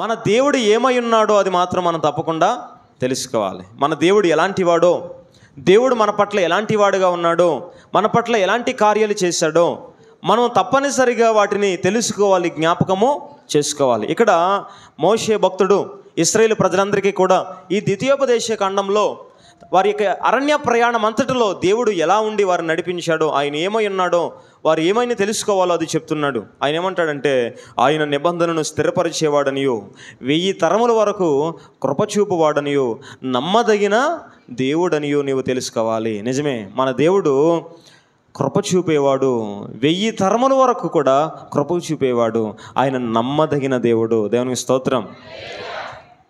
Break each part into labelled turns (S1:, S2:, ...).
S1: మన దేవుడు ఏమై ఉన్నాడో అది మాత్రం మనం తప్పకుండా తెలుసుకోవాలి మన దేవుడు ఎలాంటి వాడో దేవుడు మన పట్ల ఎలాంటి వాడుగా ఉన్నాడో మన పట్ల ఎలాంటి కార్యాలు చేశాడో మనం తప్పనిసరిగా వాటిని తెలుసుకోవాలి జ్ఞాపకము చేసుకోవాలి ఇక్కడ మోషే భక్తుడు ఇస్రాయేల్ ప్రజలందరికీ కూడా ఈ ద్వితీయోపదేశ ఖండంలో వారి యొక్క అరణ్య ప్రయాణం అంతటిలో దేవుడు ఎలా ఉండి వారిని నడిపించాడో ఆయన ఏమై ఉన్నాడో వారు ఏమైనా తెలుసుకోవాలో అది చెప్తున్నాడు ఆయన ఏమంటాడంటే ఆయన నిబంధనను స్థిరపరిచేవాడనియో వెయ్యి తరముల వరకు కృపచూపువాడనియో నమ్మదగిన దేవుడనియో నీవు తెలుసుకోవాలి నిజమే మన దేవుడు కృప చూపేవాడు వెయ్యి తరముల వరకు కూడా కృప చూపేవాడు ఆయన నమ్మదగిన దేవుడు దేవునికి స్తోత్రం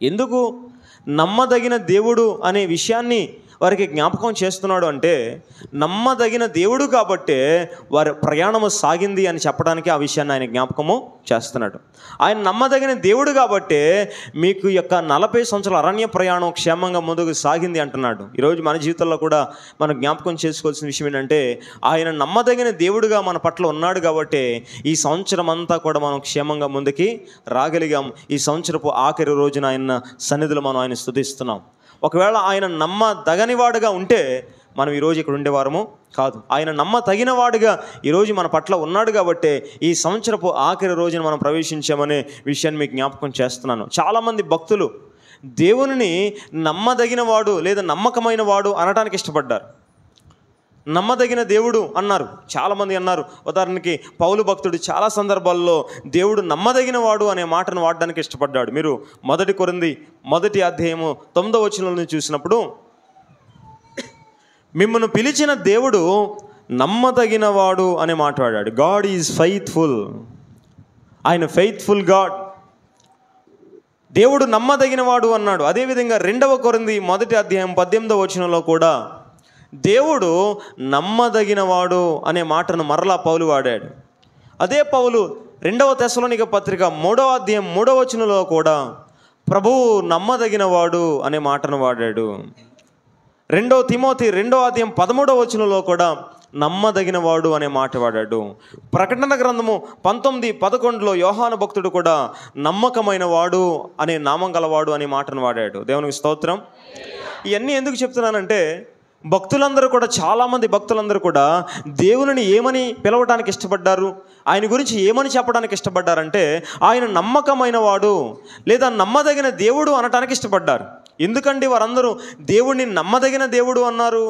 S1: ఎందుకు నమ్మదగిన దేవుడు అనే విషయాన్ని వారికి జ్ఞాపకం చేస్తున్నాడు అంటే నమ్మదగిన దేవుడు కాబట్టే వారి ప్రయాణము సాగింది అని చెప్పడానికి ఆ విషయాన్ని ఆయన జ్ఞాపకము చేస్తున్నాడు ఆయన నమ్మదగిన దేవుడు కాబట్టే మీకు యొక్క నలభై సంవత్సరాల అరణ్య ప్రయాణం క్షేమంగా ముందుకు సాగింది అంటున్నాడు ఈరోజు మన జీవితంలో కూడా మనం జ్ఞాపకం చేసుకోవాల్సిన విషయం ఏంటంటే ఆయన నమ్మదగిన దేవుడుగా మన పట్ల ఉన్నాడు కాబట్టి ఈ సంవత్సరం అంతా కూడా మనం క్షేమంగా ముందుకి రాగలిగాం ఈ సంవత్సరపు ఆఖరి రోజున ఆయన సన్నిధులు మనం ఆయన స్థుతిస్తున్నాం ఒకవేళ ఆయన నమ్మదగనివాడుగా ఉంటే మనం ఈరోజు ఇక్కడ ఉండేవారము కాదు ఆయన నమ్మ తగినవాడుగా ఈరోజు మన పట్ల ఉన్నాడు కాబట్టి ఈ సంవత్సరపు ఆఖరి రోజున మనం ప్రవేశించామనే విషయాన్ని మీకు జ్ఞాపకం చేస్తున్నాను చాలామంది భక్తులు దేవునిని వాడు లేదా నమ్మకమైన వాడు అనడానికి ఇష్టపడ్డారు నమ్మదగిన దేవుడు అన్నారు చాలామంది అన్నారు ఉదాహరణకి పౌలు భక్తుడు చాలా సందర్భాల్లో దేవుడు నమ్మదగిన వాడు అనే మాటను వాడడానికి ఇష్టపడ్డాడు మీరు మొదటి కొరింది మొదటి అధ్యాయము తొమ్మిదవ వచనంలో చూసినప్పుడు మిమ్మల్ని పిలిచిన దేవుడు నమ్మదగిన వాడు అని మాట్లాడాడు గాడ్ ఈజ్ ఫెయిత్ఫుల్ ఆయన ఫెయిత్ఫుల్ గాడ్ దేవుడు నమ్మదగినవాడు అన్నాడు అదేవిధంగా రెండవ కొరింది మొదటి అధ్యాయం పద్దెనిమిదవ వచనంలో కూడా దేవుడు నమ్మదగినవాడు అనే మాటను మరలా పౌలు వాడాడు అదే పౌలు రెండవ దశలోనిక పత్రిక మూడవ అధ్యాయం మూడవ వచనంలో కూడా ప్రభువు నమ్మదగినవాడు అనే మాటను వాడాడు రెండో తిమోతి రెండో అధ్యాయం పదమూడవ వచనంలో కూడా నమ్మదగినవాడు అనే మాట వాడాడు ప్రకటన గ్రంథము పంతొమ్మిది పదకొండులో యోహాన భక్తుడు కూడా నమ్మకమైన వాడు అనే నామం గలవాడు అనే మాటను వాడాడు దేవునికి స్తోత్రం ఇవన్నీ ఎందుకు చెప్తున్నానంటే భక్తులందరూ కూడా చాలామంది భక్తులందరూ కూడా దేవుని ఏమని పిలవడానికి ఇష్టపడ్డారు ఆయన గురించి ఏమని చెప్పడానికి ఇష్టపడ్డారంటే ఆయన నమ్మకమైన వాడు లేదా నమ్మదగిన దేవుడు అనటానికి ఇష్టపడ్డారు ఎందుకండి వారందరూ దేవుణ్ణి నమ్మదగిన దేవుడు అన్నారు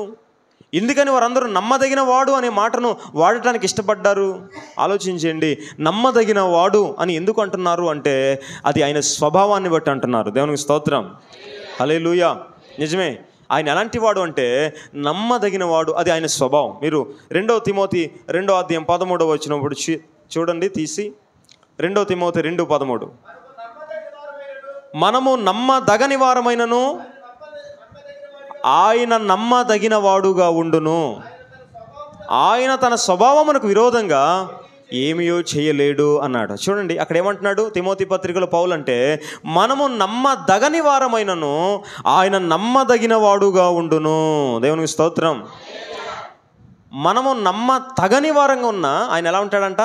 S1: ఎందుకని వారందరూ నమ్మదగిన వాడు అనే మాటను వాడటానికి ఇష్టపడ్డారు ఆలోచించండి నమ్మదగిన వాడు అని ఎందుకు అంటున్నారు అంటే అది ఆయన స్వభావాన్ని బట్టి అంటున్నారు దేవునికి స్తోత్రం హలే నిజమే ఆయన ఎలాంటి వాడు అంటే నమ్మదగిన వాడు అది ఆయన స్వభావం మీరు రెండవ తిమోతి రెండో అధ్యాయం పదమూడవ వచ్చినప్పుడు చూడండి తీసి రెండో తిమోతి రెండు పదమూడు మనము నమ్మదగని వారమైనను ఆయన నమ్మదగిన వాడుగా ఉండును ఆయన తన స్వభావమునకు విరోధంగా ఏమియో చేయలేడు అన్నాడు చూడండి అక్కడ ఏమంటున్నాడు తిమోతి పత్రికలో పౌలు అంటే మనము నమ్మదగని వారమైనను ఆయన నమ్మదగిన వాడుగా ఉండును దేవునికి స్తోత్రం మనము నమ్మ తగని వారంగా ఉన్నా ఆయన ఎలా ఉంటాడంట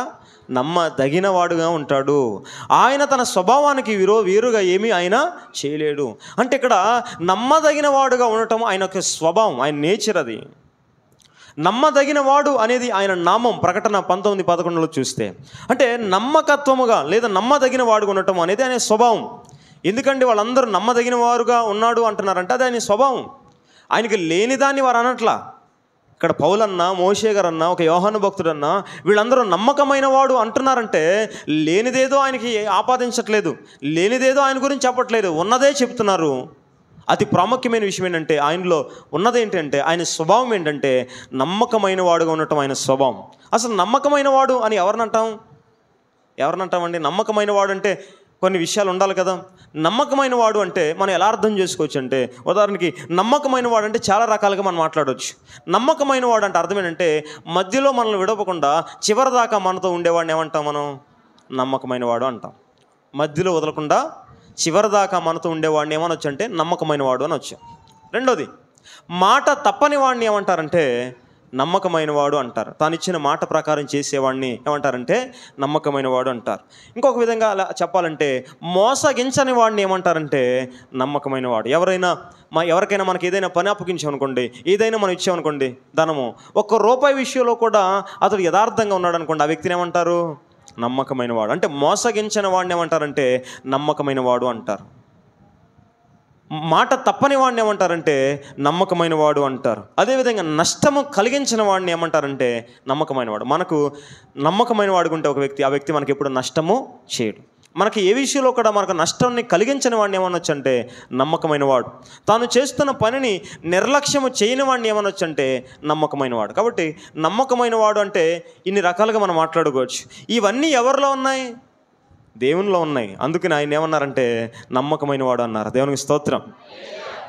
S1: నమ్మ తగిన వాడుగా ఉంటాడు ఆయన తన స్వభావానికి విరో వేరుగా ఏమీ ఆయన చేయలేడు అంటే ఇక్కడ నమ్మదగిన వాడుగా ఉండటం ఆయన యొక్క స్వభావం ఆయన నేచర్ అది నమ్మదగిన వాడు అనేది ఆయన నామం ప్రకటన పంతొమ్మిది పదకొండులో చూస్తే అంటే నమ్మకత్వముగా లేదా నమ్మదగిన వాడు ఉండటం అనేది ఆయన స్వభావం ఎందుకంటే వాళ్ళందరూ నమ్మదగిన వారుగా ఉన్నాడు అంటున్నారంటే అది ఆయన స్వభావం ఆయనకి లేనిదాన్ని వారు అనట్లా ఇక్కడ పౌలన్న మోషే అన్న ఒక యోహాను భక్తుడన్న వీళ్ళందరూ నమ్మకమైన వాడు అంటున్నారంటే లేనిదేదో ఆయనకి ఆపాదించట్లేదు లేనిదేదో ఆయన గురించి చెప్పట్లేదు ఉన్నదే చెప్తున్నారు అతి ప్రాముఖ్యమైన విషయం ఏంటంటే ఆయనలో ఉన్నది ఏంటంటే ఆయన స్వభావం ఏంటంటే నమ్మకమైన వాడుగా ఉండటం ఆయన స్వభావం అసలు నమ్మకమైన వాడు అని ఎవరినంటాం ఎవరినంటామండి నమ్మకమైన వాడు అంటే కొన్ని విషయాలు ఉండాలి కదా నమ్మకమైన వాడు అంటే మనం ఎలా అర్థం చేసుకోవచ్చు అంటే ఉదాహరణకి నమ్మకమైన వాడు అంటే చాలా రకాలుగా మనం మాట్లాడవచ్చు నమ్మకమైన వాడు అంటే అర్థం ఏంటంటే మధ్యలో మనల్ని విడవకుండా చివరిదాకా మనతో ఉండేవాడిని ఏమంటాం మనం నమ్మకమైన వాడు అంటాం మధ్యలో వదలకుండా చివరిదాకా మనతో ఉండేవాడిని ఏమనొచ్చు అంటే నమ్మకమైన వాడు అని వచ్చాం రెండోది మాట తప్పని వాడిని ఏమంటారంటే నమ్మకమైన వాడు అంటారు తాను ఇచ్చిన మాట ప్రకారం చేసేవాడిని ఏమంటారంటే నమ్మకమైన వాడు అంటారు ఇంకొక విధంగా అలా చెప్పాలంటే మోసగించని వాడిని ఏమంటారంటే నమ్మకమైన వాడు ఎవరైనా మా ఎవరికైనా మనకి ఏదైనా పని అప్పగించామనుకోండి ఏదైనా మనం ఇచ్చామనుకోండి ధనము ఒక్క రూపాయి విషయంలో కూడా అతడు యథార్థంగా ఉన్నాడు అనుకోండి ఆ వ్యక్తిని ఏమంటారు నమ్మకమైన వాడు అంటే మోసగించిన వాడిని ఏమంటారంటే నమ్మకమైన వాడు అంటారు మాట తప్పని వాడిని ఏమంటారంటే నమ్మకమైన వాడు అంటారు అదేవిధంగా నష్టము కలిగించిన వాడిని ఏమంటారంటే నమ్మకమైన వాడు మనకు నమ్మకమైన వాడుకుంటే ఒక వ్యక్తి ఆ వ్యక్తి మనకి ఎప్పుడు నష్టము చేయడు మనకి ఏ విషయంలో కూడా మనకు నష్టాన్ని కలిగించని వాడిని ఏమనొచ్చంటే నమ్మకమైన వాడు తాను చేస్తున్న పనిని నిర్లక్ష్యము చేయని వాడిని ఏమనొచ్చంటే నమ్మకమైన వాడు కాబట్టి నమ్మకమైన వాడు అంటే ఇన్ని రకాలుగా మనం మాట్లాడుకోవచ్చు ఇవన్నీ ఎవరిలో ఉన్నాయి దేవునిలో ఉన్నాయి అందుకని ఆయన ఏమన్నారంటే నమ్మకమైన వాడు అన్నారు దేవునికి స్తోత్రం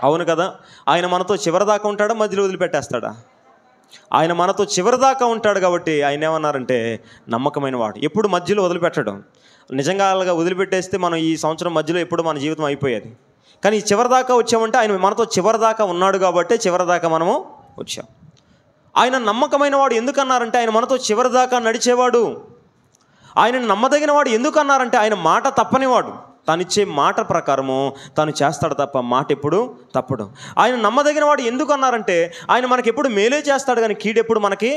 S1: అవును కదా ఆయన మనతో చివరిదాకా ఉంటాడా మధ్యలో వదిలిపెట్టేస్తాడా ఆయన మనతో చివరిదాకా ఉంటాడు కాబట్టి ఆయన ఏమన్నారంటే నమ్మకమైన వాడు ఎప్పుడు మధ్యలో వదిలిపెట్టడం నిజంగా అలాగా వదిలిపెట్టేస్తే మనం ఈ సంవత్సరం మధ్యలో ఎప్పుడు మన జీవితం అయిపోయేది కానీ చివరిదాకా వచ్చామంటే ఆయన మనతో చివరిదాకా ఉన్నాడు కాబట్టి చివరిదాకా మనము వచ్చాం ఆయన నమ్మకమైన వాడు ఎందుకన్నారంటే ఆయన మనతో చివరిదాకా నడిచేవాడు ఆయన నమ్మదగిన వాడు ఎందుకు అన్నారంటే ఆయన మాట తప్పనివాడు తాను ఇచ్చే మాట ప్రకారము తాను చేస్తాడు తప్ప మాట ఎప్పుడు తప్పడు ఆయన నమ్మదగిన వాడు ఎందుకు అన్నారంటే ఆయన మనకి ఎప్పుడు మేలే చేస్తాడు కానీ కీడెప్పుడు మనకి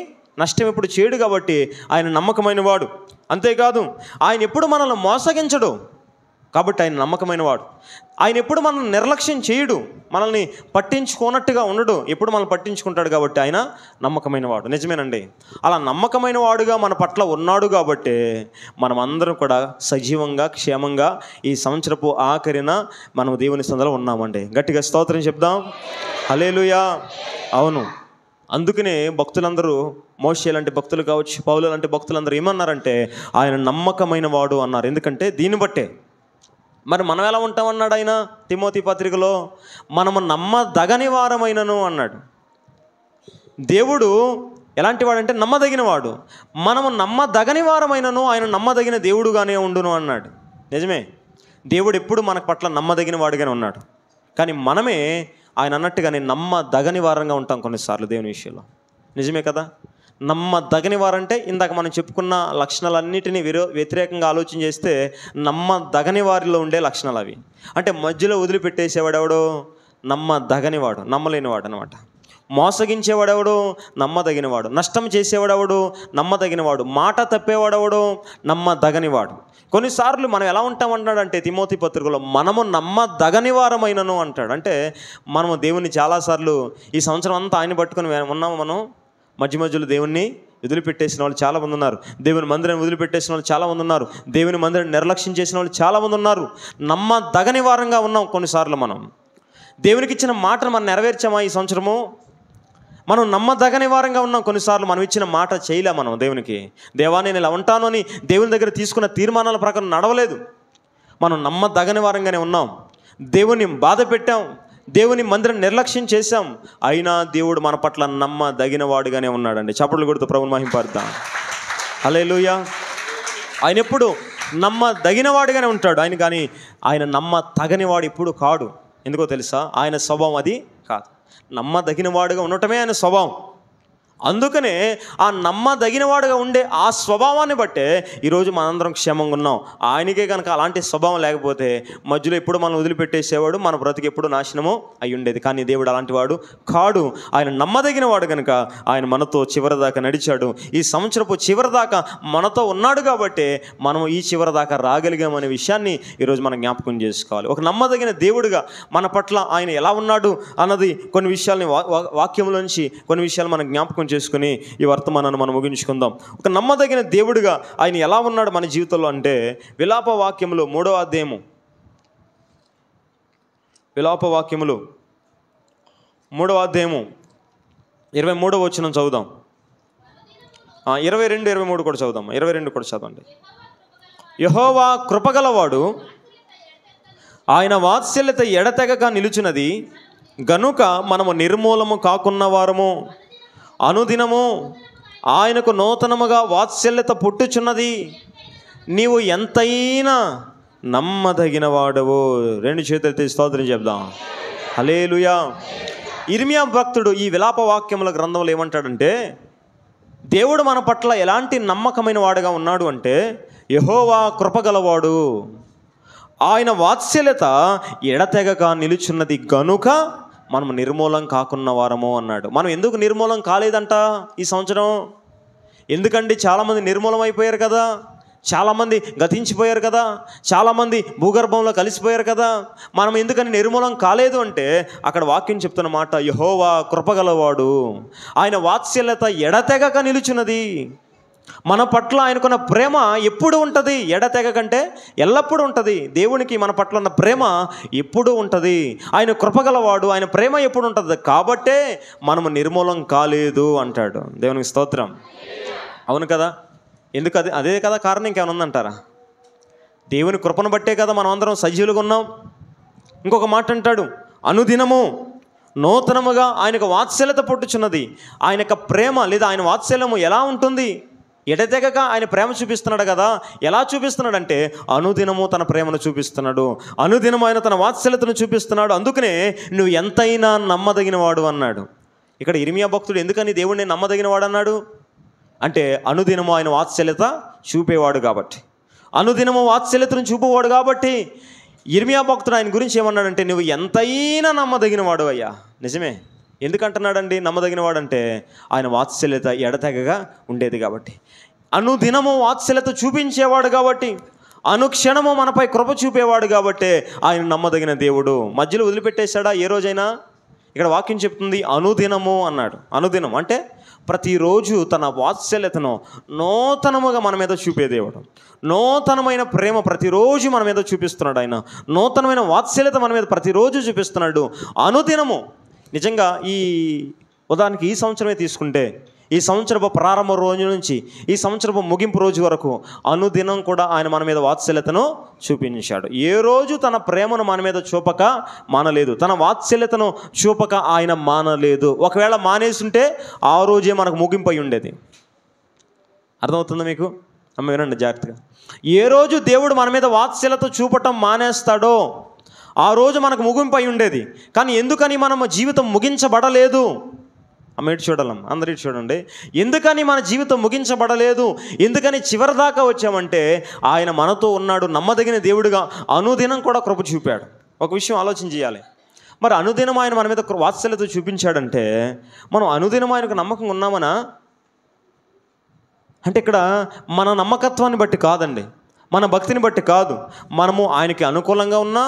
S1: నష్టం ఎప్పుడు చేయడు కాబట్టి ఆయన నమ్మకమైన వాడు అంతేకాదు ఆయన ఎప్పుడు మనల్ని మోసగించడు కాబట్టి ఆయన నమ్మకమైన వాడు ఆయన ఎప్పుడు మనల్ని నిర్లక్ష్యం చేయడు మనల్ని పట్టించుకోనట్టుగా ఉండడు ఎప్పుడు మనల్ని పట్టించుకుంటాడు కాబట్టి ఆయన నమ్మకమైన వాడు నిజమేనండి అలా నమ్మకమైన వాడుగా మన పట్ల ఉన్నాడు కాబట్టి మనం అందరం కూడా సజీవంగా క్షేమంగా ఈ సంవత్సరపు ఆఖరిన మనం దేవుని సందలో ఉన్నామండి గట్టిగా స్తోత్రం చెప్దాం హలేలుయా అవును అందుకనే భక్తులందరూ మోషే లాంటి భక్తులు కావచ్చు పౌలు లాంటి భక్తులందరూ ఏమన్నారంటే ఆయన నమ్మకమైన వాడు అన్నారు ఎందుకంటే దీన్ని బట్టే మరి మనం ఎలా ఉంటామన్నాడు ఆయన తిమోతి పత్రికలో మనము నమ్మదగని వారమైనను అన్నాడు దేవుడు ఎలాంటి వాడంటే నమ్మదగిన వాడు మనము నమ్మదగని వారమైనను ఆయన నమ్మదగిన దేవుడుగానే ఉండును అన్నాడు నిజమే దేవుడు ఎప్పుడు మన పట్ల నమ్మదగిన వాడుగానే ఉన్నాడు కానీ మనమే ఆయన అన్నట్టుగా నేను నమ్మదగని వారంగా ఉంటాం కొన్నిసార్లు దేవుని విషయంలో నిజమే కదా నమ్మదగని వారంటే ఇందాక మనం చెప్పుకున్న లక్షణాలన్నిటినీ విరో వ్యతిరేకంగా ఆలోచన చేస్తే నమ్మదగని వారిలో ఉండే లక్షణాలు అవి అంటే మధ్యలో వదిలిపెట్టేసేవాడు ఎవడో నమ్మదగనివాడు నమ్మలేనివాడు అనమాట మోసగించేవాడెవడు నమ్మదగినవాడు నష్టం చేసేవాడెవడు నమ్మదగినవాడు మాట తప్పేవాడెవడు నమ్మదగనివాడు కొన్నిసార్లు మనం ఎలా ఉంటామంటాడంటే తిమోతి పత్రికలో మనము నమ్మదగని వారమైనను అంటాడు అంటే మనము దేవుణ్ణి చాలాసార్లు ఈ సంవత్సరం అంతా ఆయన పట్టుకొని ఉన్నాము మనం మధ్య మధ్యలో దేవుణ్ణి వదిలిపెట్టేసిన వాళ్ళు చాలామంది ఉన్నారు దేవుని మందిరాన్ని వదిలిపెట్టేసిన వాళ్ళు చాలామంది ఉన్నారు దేవుని మందిరాన్ని నిర్లక్ష్యం చేసిన వాళ్ళు చాలామంది ఉన్నారు నమ్మదగని వారంగా ఉన్నాం కొన్నిసార్లు మనం దేవునికి ఇచ్చిన మాటను మనం నెరవేర్చామా ఈ సంవత్సరము మనం నమ్మదగని వారంగా ఉన్నాం కొన్నిసార్లు మనం ఇచ్చిన మాట చేయలే మనం దేవునికి దేవాన్ని నేను ఇలా ఉంటాను అని దేవుని దగ్గర తీసుకున్న తీర్మానాల ప్రకారం నడవలేదు మనం నమ్మదగని వారంగానే ఉన్నాం దేవుని బాధ పెట్టాం దేవుని మందిరం నిర్లక్ష్యం చేశాం అయినా దేవుడు మన పట్ల నమ్మదగిన వాడుగానే ఉన్నాడండి చప్పట్లు కొడుతూ ప్రభుని మహింపడతాం హలే లూయా ఆయన ఎప్పుడు నమ్మదగిన వాడుగానే ఉంటాడు ఆయన కానీ ఆయన నమ్మ తగనివాడు ఇప్పుడు కాడు ఎందుకో తెలుసా ఆయన స్వభావం అది కాదు నమ్మదగినవాడుగా ఉండటమే ఆయన స్వభావం అందుకనే ఆ నమ్మదగినవాడుగా ఉండే ఆ స్వభావాన్ని బట్టే ఈరోజు మనందరం క్షేమంగా ఉన్నాం ఆయనకే కనుక అలాంటి స్వభావం లేకపోతే మధ్యలో ఎప్పుడు మనం వదిలిపెట్టేసేవాడు మన బ్రతికి ఎప్పుడు నాశనమో అయి ఉండేది కానీ దేవుడు అలాంటి వాడు కాడు ఆయన నమ్మదగిన వాడు కనుక ఆయన మనతో చివరి దాకా నడిచాడు ఈ సంవత్సరపు చివరి దాకా మనతో ఉన్నాడు కాబట్టి మనం ఈ చివరి దాకా రాగలిగామనే విషయాన్ని ఈరోజు మనం జ్ఞాపకం చేసుకోవాలి ఒక నమ్మదగిన దేవుడుగా మన పట్ల ఆయన ఎలా ఉన్నాడు అన్నది కొన్ని విషయాల్ని వాక్యంలోంచి కొన్ని విషయాలు మనం జ్ఞాపకం చేసుకుని ఈ వర్తమానాన్ని మనం ముగించుకుందాం ఒక నమ్మదగిన దేవుడిగా ఆయన ఎలా ఉన్నాడు మన జీవితంలో అంటే విలాప వాక్యములు మూడవ అధ్యయము విలాప వాక్యములు మూడవ అధ్యయము ఇరవై మూడవ వచ్చిన చదువుదాం ఇరవై రెండు ఇరవై మూడు కూడా చదువుదాం ఇరవై రెండు కూడా చదవండి యహోవా కృపగలవాడు ఆయన వాత్సల్యత ఎడతెగక నిలుచున్నది గనుక మనము నిర్మూలము కాకున్న వారము అనుదినము ఆయనకు నూతనముగా వాత్సల్యత పుట్టుచున్నది నీవు ఎంతైనా నమ్మదగిన వాడవు రెండు తీసి స్తోత్రం చెప్దాం హలేలుయా ఇర్మియా భక్తుడు ఈ విలాప వాక్యముల గ్రంథంలో ఏమంటాడంటే దేవుడు మన పట్ల ఎలాంటి నమ్మకమైన వాడుగా ఉన్నాడు అంటే యహోవా కృపగలవాడు ఆయన వాత్సల్యత ఎడతెగక నిలుచున్నది గనుక మనం నిర్మూలం కాకున్న వారము అన్నాడు మనం ఎందుకు నిర్మూలం కాలేదంట ఈ సంవత్సరం ఎందుకండి చాలామంది నిర్మూలం అయిపోయారు కదా చాలామంది గతించిపోయారు కదా చాలామంది భూగర్భంలో కలిసిపోయారు కదా మనం ఎందుకని నిర్మూలం కాలేదు అంటే అక్కడ వాక్యం చెప్తున్న మాట యహోవా కృపగలవాడు ఆయన వాత్సల్యత ఎడతెగక నిలుచున్నది మన పట్ల ఆయనకున్న ప్రేమ ఎప్పుడు ఉంటుంది ఎడతెగకంటే ఎల్లప్పుడూ ఉంటుంది దేవునికి మన పట్ల ఉన్న ప్రేమ ఎప్పుడు ఉంటుంది ఆయన కృపగలవాడు ఆయన ప్రేమ ఎప్పుడు ఉంటుంది కాబట్టే మనము నిర్మూలం కాలేదు అంటాడు దేవునికి స్తోత్రం అవును కదా ఎందుకు అదే అదే కదా కారణం ఇంకేమైనా ఉందంటారా దేవుని కృపను బట్టే కదా మనం అందరం సజీవులుగా ఉన్నాం ఇంకొక మాట అంటాడు అనుదినము నూతనముగా ఆయనకు వాత్సల్యత పుట్టుచున్నది ఆయన యొక్క ప్రేమ లేదా ఆయన వాత్సల్యము ఎలా ఉంటుంది ఎడతెగక ఆయన ప్రేమ చూపిస్తున్నాడు కదా ఎలా చూపిస్తున్నాడంటే అనుదినము తన ప్రేమను చూపిస్తున్నాడు అనుదినము ఆయన తన వాత్సల్యతను చూపిస్తున్నాడు అందుకనే నువ్వు ఎంతైనా నమ్మదగినవాడు అన్నాడు ఇక్కడ ఇరిమియా భక్తుడు ఎందుకని దేవుడిని నమ్మదగినవాడు అన్నాడు అంటే అనుదినము ఆయన వాత్సల్యత చూపేవాడు కాబట్టి అనుదినము వాత్సల్యతను చూపేవాడు కాబట్టి ఇరిమియా భక్తుడు ఆయన గురించి ఏమన్నాడంటే నువ్వు ఎంతైనా నమ్మదగినవాడు అయ్యా నిజమే ఎందుకంటున్నాడండి నమ్మదగినవాడంటే ఆయన వాత్సల్యత ఎడతెగగా ఉండేది కాబట్టి అనుదినము వాత్సల్యత చూపించేవాడు కాబట్టి అనుక్షణము మనపై కృప చూపేవాడు కాబట్టి ఆయన నమ్మదగిన దేవుడు మధ్యలో వదిలిపెట్టేశాడా ఏ రోజైనా ఇక్కడ వాక్యం చెప్తుంది అనుదినము అన్నాడు అనుదినం అంటే ప్రతిరోజు తన వాత్సల్యతను నూతనముగా మన మీద చూపే దేవుడు నూతనమైన ప్రేమ ప్రతిరోజు మన మీద చూపిస్తున్నాడు ఆయన నూతనమైన వాత్సల్యత మన మీద ప్రతిరోజు చూపిస్తున్నాడు అనుదినము నిజంగా ఈ ఉదాహరణకి ఈ సంవత్సరమే తీసుకుంటే ఈ సంవత్సరపు ప్రారంభ రోజు నుంచి ఈ సంవత్సరపు ముగింపు రోజు వరకు అనుదినం కూడా ఆయన మన మీద వాత్సల్యతను చూపించాడు ఏ రోజు తన ప్రేమను మన మీద చూపక మానలేదు తన వాత్సల్యతను చూపక ఆయన మానలేదు ఒకవేళ మానేసుంటే ఆ రోజే మనకు ముగింపు అయి ఉండేది అర్థమవుతుందా మీకు అమ్మ వినండి జాగ్రత్తగా ఏ రోజు దేవుడు మన మీద వాత్సల్యత చూపటం మానేస్తాడో ఆ రోజు మనకు ముగింపు అయి ఉండేది కానీ ఎందుకని మనము జీవితం ముగించబడలేదు అమ్మేటి చూడాలమ్మ అందరి చూడండి ఎందుకని మన జీవితం ముగించబడలేదు ఎందుకని చివరిదాకా వచ్చామంటే ఆయన మనతో ఉన్నాడు నమ్మదగిన దేవుడిగా అనుదినం కూడా కృప చూపాడు ఒక విషయం ఆలోచన చేయాలి మరి అనుదినం ఆయన మన మీద వాత్సల్యత చూపించాడంటే మనం అనుదినం ఆయనకు నమ్మకంగా ఉన్నామనా అంటే ఇక్కడ మన నమ్మకత్వాన్ని బట్టి కాదండి మన భక్తిని బట్టి కాదు మనము ఆయనకి అనుకూలంగా ఉన్నా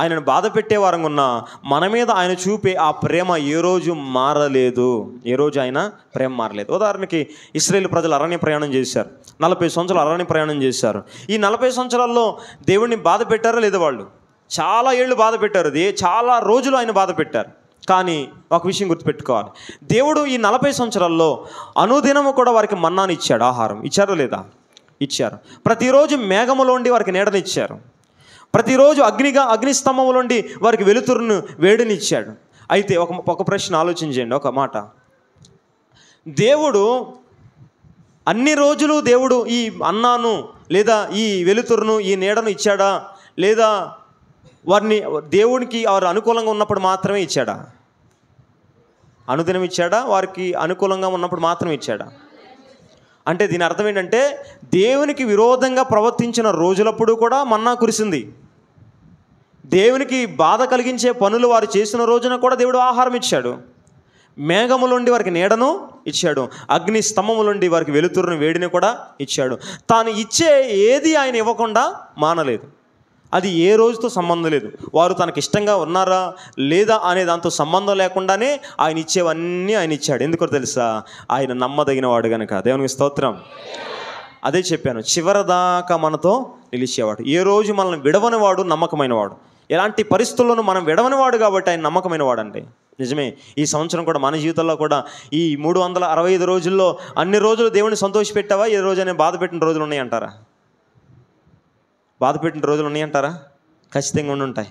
S1: ఆయనను బాధ పెట్టేవారంగా ఉన్నా మన మీద ఆయన చూపే ఆ ప్రేమ ఏ రోజు మారలేదు ఏ రోజు ఆయన ప్రేమ మారలేదు ఉదాహరణకి ఇస్రాయేల్ ప్రజలు అరణ్య ప్రయాణం చేశారు నలభై సంవత్సరాలు అరణ్య ప్రయాణం చేశారు ఈ నలభై సంవత్సరాల్లో దేవుడిని బాధ పెట్టారా లేదా వాళ్ళు చాలా ఏళ్ళు బాధ పెట్టారు అది చాలా రోజులు ఆయన బాధ పెట్టారు కానీ ఒక విషయం గుర్తుపెట్టుకోవాలి దేవుడు ఈ నలభై సంవత్సరాల్లో అనుదినము కూడా వారికి మన్నాను ఇచ్చాడు ఆహారం ఇచ్చారా లేదా ఇచ్చారు ప్రతిరోజు మేఘములోండి వారికి నీడనిచ్చారు ప్రతిరోజు అగ్నిగా అగ్నిస్తంభములోండి వారికి వెలుతురును వేడినిచ్చాడు అయితే ఒక ఒక ప్రశ్న ఆలోచించండి ఒక మాట దేవుడు అన్ని రోజులు దేవుడు ఈ అన్నాను లేదా ఈ వెలుతురును ఈ నీడను ఇచ్చాడా లేదా వారిని దేవునికి వారు అనుకూలంగా ఉన్నప్పుడు మాత్రమే ఇచ్చాడా అనుదినం ఇచ్చాడా వారికి అనుకూలంగా ఉన్నప్పుడు మాత్రమే ఇచ్చాడా అంటే దీని అర్థం ఏంటంటే దేవునికి విరోధంగా ప్రవర్తించిన రోజులప్పుడు కూడా మన్నా కురిసింది దేవునికి బాధ కలిగించే పనులు వారు చేసిన రోజున కూడా దేవుడు ఆహారం ఇచ్చాడు మేఘములుండి వారికి నీడను ఇచ్చాడు అగ్ని స్తంభములుండి వారికి వెలుతురుని వేడిని కూడా ఇచ్చాడు తాను ఇచ్చే ఏది ఆయన ఇవ్వకుండా మానలేదు అది ఏ రోజుతో సంబంధం లేదు వారు తనకి ఇష్టంగా ఉన్నారా లేదా అనే దాంతో సంబంధం లేకుండానే ఆయన ఇచ్చేవన్నీ ఆయన ఇచ్చాడు ఎందుకో తెలుసా ఆయన నమ్మదగిన వాడు కనుక దేవునికి స్తోత్రం అదే చెప్పాను చివరిదాకా మనతో నిలిచేవాడు ఏ రోజు మనల్ని విడవని వాడు నమ్మకమైన వాడు ఎలాంటి పరిస్థితుల్లోనూ మనం విడవని వాడు కాబట్టి ఆయన నమ్మకమైన వాడండి నిజమే ఈ సంవత్సరం కూడా మన జీవితంలో కూడా ఈ మూడు వందల అరవై ఐదు రోజుల్లో అన్ని రోజులు దేవుని సంతోషపెట్టావా ఏ రోజు అనే బాధ పెట్టిన రోజులు ఉన్నాయంటారా బాధపెట్టిన రోజులు ఉన్నాయంటారా ఖచ్చితంగా ఉండి ఉంటాయి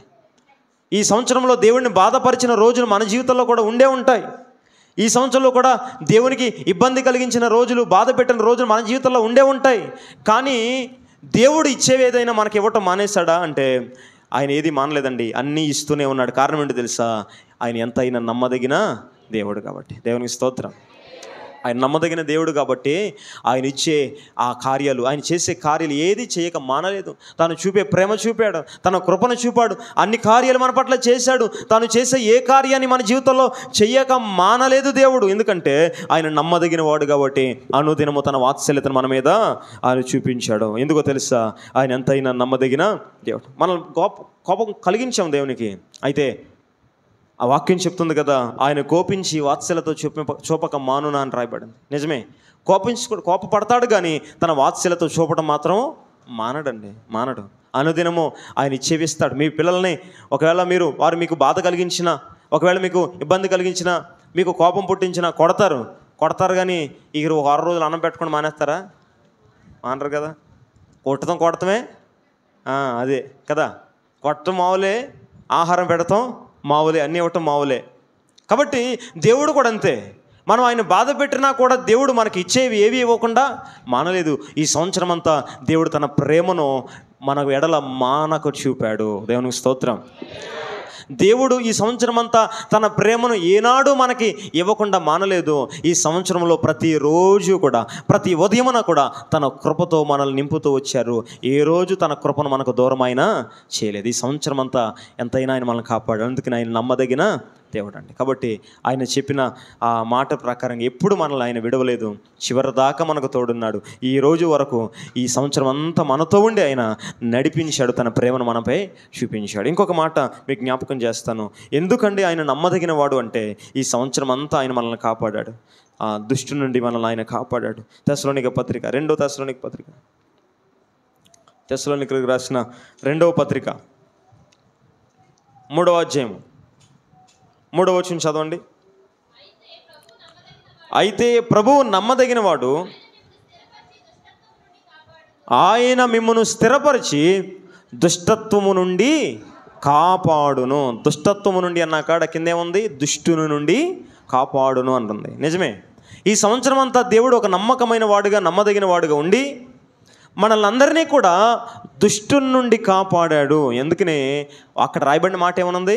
S1: ఈ సంవత్సరంలో దేవుడిని బాధపరిచిన రోజులు మన జీవితంలో కూడా ఉండే ఉంటాయి ఈ సంవత్సరంలో కూడా దేవునికి ఇబ్బంది కలిగించిన రోజులు బాధ పెట్టిన రోజులు మన జీవితంలో ఉండే ఉంటాయి కానీ దేవుడు ఇచ్చేవి ఏదైనా మనకి ఇవ్వటం మానేశాడా అంటే ఆయన ఏది మానలేదండి అన్నీ ఇస్తూనే ఉన్నాడు కారణం ఏంటి తెలుసా ఆయన ఎంత అయినా నమ్మదగిన దేవుడు కాబట్టి దేవునికి స్తోత్రం ఆయన నమ్మదగిన దేవుడు కాబట్టి ఆయన ఇచ్చే ఆ కార్యాలు ఆయన చేసే కార్యాలు ఏది చేయక మానలేదు తాను చూపే ప్రేమ చూపాడు తన కృపను చూపాడు అన్ని కార్యాలు మన పట్ల చేశాడు తాను చేసే ఏ కార్యాన్ని మన జీవితంలో చెయ్యక మానలేదు దేవుడు ఎందుకంటే ఆయన నమ్మదగిన వాడు కాబట్టి అనుదినము తన వాత్సల్యతను మన మీద ఆయన చూపించాడు ఎందుకో తెలుసా ఆయన ఎంతైనా నమ్మదగిన దేవుడు మనం కోపం కోపం కలిగించాం దేవునికి అయితే ఆ వాక్యం చెప్తుంది కదా ఆయన కోపించి వాత్సలతో చూప చూపక మానునా అని రాయబడింది నిజమే కోపించు కోపపడతాడు కానీ తన వాత్సలతో చూపడం మాత్రం మానడండి మానడు అనుదినము ఆయన ఇచ్చేవిస్తాడు మీ పిల్లల్ని ఒకవేళ మీరు వారు మీకు బాధ కలిగించిన ఒకవేళ మీకు ఇబ్బంది కలిగించిన మీకు కోపం పుట్టించినా కొడతారు కొడతారు కానీ ఇక ఒక ఆరు రోజులు అన్నం పెట్టుకొని మానేస్తారా మానరు కదా కొట్టడం కొడటమే అదే కదా కొట్టడం మావులే ఆహారం పెడతాం మావులే అన్నీ ఇవ్వటం మావులే కాబట్టి దేవుడు కూడా అంతే మనం ఆయన బాధ పెట్టినా కూడా దేవుడు మనకి ఇచ్చేవి ఏవి ఇవ్వకుండా మానలేదు ఈ సంవత్సరం అంతా దేవుడు తన ప్రేమను మనకు ఎడల మానకు చూపాడు దేవునికి స్తోత్రం దేవుడు ఈ సంవత్సరం అంతా తన ప్రేమను ఏనాడు మనకి ఇవ్వకుండా మానలేదు ఈ సంవత్సరంలో ప్రతిరోజు కూడా ప్రతి ఉదయమున కూడా తన కృపతో మనల్ని నింపుతూ వచ్చారు ఏ రోజు తన కృపను మనకు దూరమైనా చేయలేదు ఈ సంవత్సరం అంతా ఎంతైనా ఆయన మనల్ని కాపాడు అందుకని ఆయన నమ్మదగిన దేవుడు అండి కాబట్టి ఆయన చెప్పిన ఆ మాట ప్రకారం ఎప్పుడు మనల్ని ఆయన విడవలేదు దాకా మనకు తోడున్నాడు ఈ రోజు వరకు ఈ సంవత్సరం అంతా మనతో ఉండి ఆయన నడిపించాడు తన ప్రేమను మనపై చూపించాడు ఇంకొక మాట మీకు జ్ఞాపకం చేస్తాను ఎందుకండి ఆయన నమ్మదగిన వాడు అంటే ఈ సంవత్సరం అంతా ఆయన మనల్ని కాపాడాడు ఆ దుష్టు నుండి మనల్ని ఆయన కాపాడాడు తెసలోనిక పత్రిక రెండో తెసలోనిక పత్రిక తెసలోనికలకు రాసిన రెండవ పత్రిక మూడవ అధ్యాయము మూడవ వచ్చిన చదవండి అయితే ప్రభువు నమ్మదగినవాడు ఆయన మిమ్మను స్థిరపరిచి దుష్టత్వము నుండి కాపాడును దుష్టత్వము నుండి అన్న కాడ కిందేముంది దుష్టుని నుండి కాపాడును అంటుంది నిజమే ఈ సంవత్సరం అంతా దేవుడు ఒక నమ్మకమైన వాడుగా నమ్మదగిన వాడుగా ఉండి మనల్ని అందరినీ కూడా దుష్టు నుండి కాపాడాడు ఎందుకనే అక్కడ రాయబడిన మాట ఏమనుంది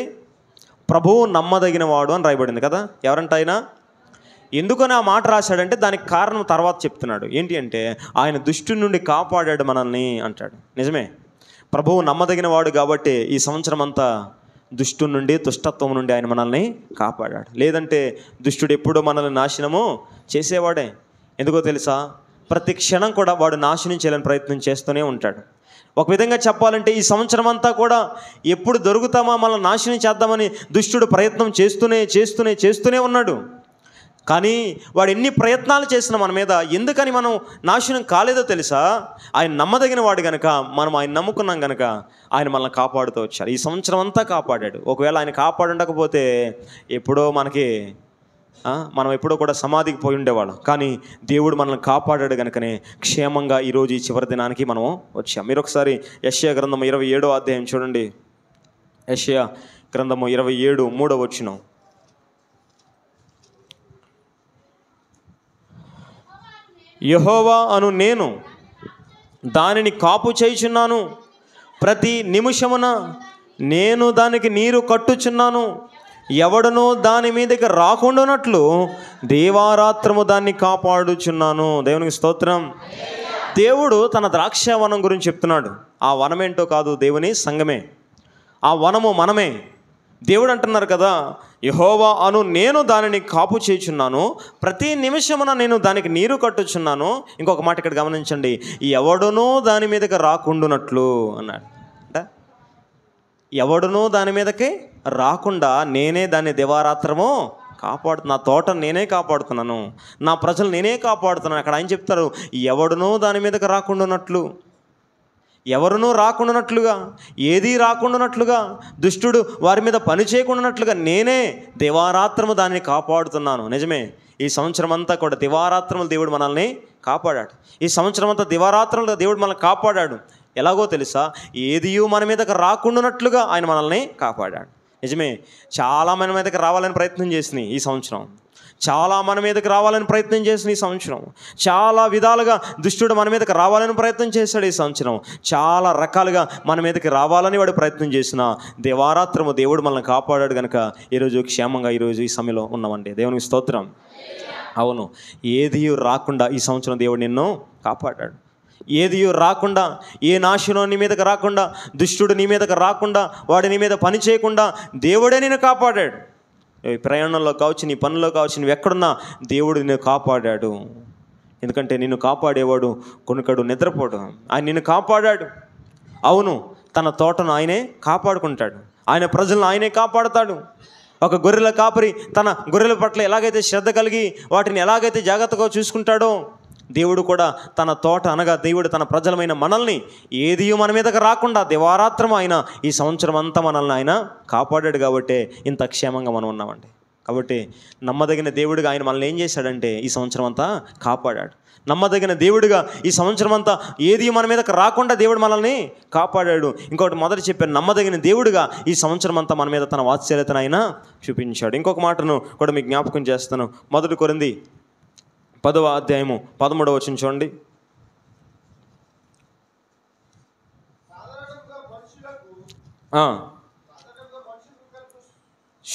S1: ప్రభువు నమ్మదగిన వాడు అని రాయబడింది కదా ఎవరంటే ఆయన ఎందుకని ఆ మాట రాశాడంటే దానికి కారణం తర్వాత చెప్తున్నాడు ఏంటి అంటే ఆయన దుష్టు నుండి కాపాడాడు మనల్ని అంటాడు నిజమే ప్రభువు నమ్మదగిన వాడు కాబట్టి ఈ సంవత్సరం అంతా దుష్టు నుండి దుష్టత్వం నుండి ఆయన మనల్ని కాపాడాడు లేదంటే దుష్టుడు ఎప్పుడూ మనల్ని నాశనము చేసేవాడే ఎందుకో తెలుసా ప్రతి క్షణం కూడా వాడు నాశనం చేయాలని ప్రయత్నం చేస్తూనే ఉంటాడు ఒక విధంగా చెప్పాలంటే ఈ సంవత్సరం అంతా కూడా ఎప్పుడు దొరుకుతామా మళ్ళీ నాశనం చేద్దామని దుష్టుడు ప్రయత్నం చేస్తూనే చేస్తూనే చేస్తూనే ఉన్నాడు కానీ వాడు ఎన్ని ప్రయత్నాలు చేసిన మన మీద ఎందుకని మనం నాశనం కాలేదో తెలుసా ఆయన నమ్మదగిన వాడు గనక మనం ఆయన నమ్ముకున్నాం గనక ఆయన మనల్ని కాపాడుతూ వచ్చారు ఈ సంవత్సరం అంతా కాపాడాడు ఒకవేళ ఆయన కాపాడుండకపోతే ఎప్పుడో మనకి మనం ఎప్పుడో కూడా సమాధికి పోయి ఉండేవాళ్ళం కానీ దేవుడు మనల్ని కాపాడాడు కనుకనే క్షేమంగా ఈరోజు ఈ చివరి దినానికి మనం వచ్చాం మీరు ఒకసారి యష్యా గ్రంథము ఇరవై ఏడో అధ్యాయం చూడండి యష్యా గ్రంథము ఇరవై ఏడు మూడో వచ్చినాం యహోవా అను నేను దానిని కాపు చేయుచున్నాను ప్రతి నిమిషమున నేను దానికి నీరు కట్టుచున్నాను ఎవడనో దాని మీదకి రాకుండానట్లు దేవారాత్రము దాన్ని కాపాడుచున్నాను దేవునికి స్తోత్రం దేవుడు తన ద్రాక్షవనం గురించి చెప్తున్నాడు ఆ వనమేంటో కాదు దేవుని సంగమే ఆ వనము మనమే దేవుడు అంటున్నారు కదా యహోవా అను నేను దానిని కాపు చేయుచున్నాను ప్రతి నిమిషమున నేను దానికి నీరు కట్టుచున్నాను ఇంకొక మాట ఇక్కడ గమనించండి ఎవడనో దాని మీదకి రాకుండునట్లు అన్నాడు ఎవడనో దాని మీదకి రాకుండా నేనే దాన్ని దివారాత్రము కాపాడు నా తోట నేనే కాపాడుతున్నాను నా ప్రజలు నేనే కాపాడుతున్నాను అక్కడ ఆయన చెప్తారు ఎవడునో దాని మీదకి ఉన్నట్లు ఎవరునూ రాకుండానట్లుగా ఏదీ రాకుండానట్లుగా దుష్టుడు వారి మీద పని చేయకుండానట్లుగా నేనే దివారాత్రము దాన్ని కాపాడుతున్నాను నిజమే ఈ సంవత్సరం అంతా కూడా దివారాత్రములు దేవుడు మనల్ని కాపాడాడు ఈ సంవత్సరం అంతా దివారాత్రములు దేవుడు మనల్ని కాపాడాడు ఎలాగో తెలుసా ఏదియూ మన మీదకి రాకుండానట్లుగా ఆయన మనల్ని కాపాడాడు నిజమే చాలా మన మీదకి రావాలని ప్రయత్నం చేసినాయి ఈ సంవత్సరం చాలా మన మీదకి రావాలని ప్రయత్నం చేసిన ఈ సంవత్సరం చాలా విధాలుగా దుష్టుడు మన మీదకి రావాలని ప్రయత్నం చేశాడు ఈ సంవత్సరం చాలా రకాలుగా మన మీదకి రావాలని వాడు ప్రయత్నం చేసిన దేవారాత్రము దేవుడు మనల్ని కాపాడాడు కనుక ఈరోజు క్షేమంగా ఈరోజు ఈ సమయంలో ఉన్నామండి దేవునికి స్తోత్రం అవును ఏది రాకుండా ఈ సంవత్సరం దేవుడు నిన్ను కాపాడాడు ఏది రాకుండా ఏ నాశనం నీ మీదకి రాకుండా దుష్టుడు నీ మీదకి రాకుండా వాడి నీ మీద పని చేయకుండా దేవుడే నేను కాపాడాడు ప్రయాణంలో కావచ్చు నీ పనిలో కావచ్చు నువ్వు ఎక్కడున్నా దేవుడు నేను కాపాడాడు ఎందుకంటే నిన్ను కాపాడేవాడు కొనుకడు నిద్రపోడు ఆయన నిన్ను కాపాడాడు అవును తన తోటను ఆయనే కాపాడుకుంటాడు ఆయన ప్రజలను ఆయనే కాపాడుతాడు ఒక గొర్రెల కాపరి తన గొర్రెల పట్ల ఎలాగైతే శ్రద్ధ కలిగి వాటిని ఎలాగైతే జాగ్రత్తగా చూసుకుంటాడో దేవుడు కూడా తన తోట అనగా దేవుడు తన ప్రజలమైన మనల్ని ఏది మన మీదకి రాకుండా దివారాత్రం ఆయన ఈ సంవత్సరం అంతా మనల్ని ఆయన కాపాడాడు కాబట్టి ఇంత క్షేమంగా మనం ఉన్నామండి కాబట్టి నమ్మదగిన దేవుడిగా ఆయన మనల్ని ఏం చేశాడంటే ఈ సంవత్సరం అంతా కాపాడాడు నమ్మదగిన దేవుడిగా ఈ సంవత్సరం అంతా ఏది మన మీదకి రాకుండా దేవుడు మనల్ని కాపాడాడు ఇంకొకటి మొదటి చెప్పాను నమ్మదగిన దేవుడిగా ఈ సంవత్సరం అంతా మన మీద తన వాత్సల్యతను ఆయన చూపించాడు ఇంకొక మాటను కూడా మీకు జ్ఞాపకం చేస్తాను మొదటి కొరింది పదవ అధ్యాయము పదమూడవ వచ్చిన చూడండి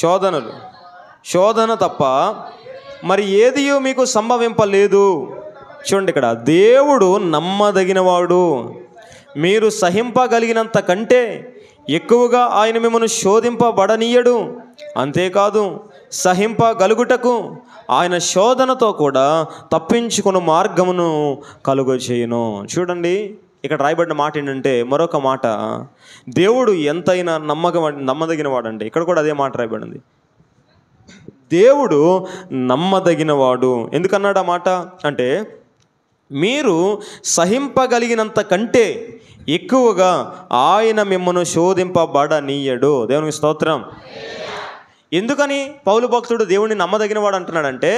S1: శోధనలు శోధన తప్ప మరి ఏది మీకు సంభవింపలేదు చూడండి ఇక్కడ దేవుడు నమ్మదగినవాడు మీరు సహింపగలిగినంత కంటే ఎక్కువగా ఆయన మిమ్మల్ని శోధింపబడనీయడు అంతేకాదు సహింపగలుగుటకు ఆయన శోధనతో కూడా తప్పించుకున్న మార్గమును కలుగ చేయను చూడండి ఇక్కడ రాయబడిన మాట ఏంటంటే మరొక మాట దేవుడు ఎంతైనా నమ్మక నమ్మదగిన వాడండి ఇక్కడ కూడా అదే మాట రాయబడింది దేవుడు నమ్మదగిన వాడు ఎందుకన్నాడు ఆ మాట అంటే మీరు సహింపగలిగినంత కంటే ఎక్కువగా ఆయన మిమ్మను శోధింపబడనీయడు దేవునికి స్తోత్రం ఎందుకని పౌలు భక్తుడు దేవుణ్ణి నమ్మదగినవాడు అంటున్నాడంటే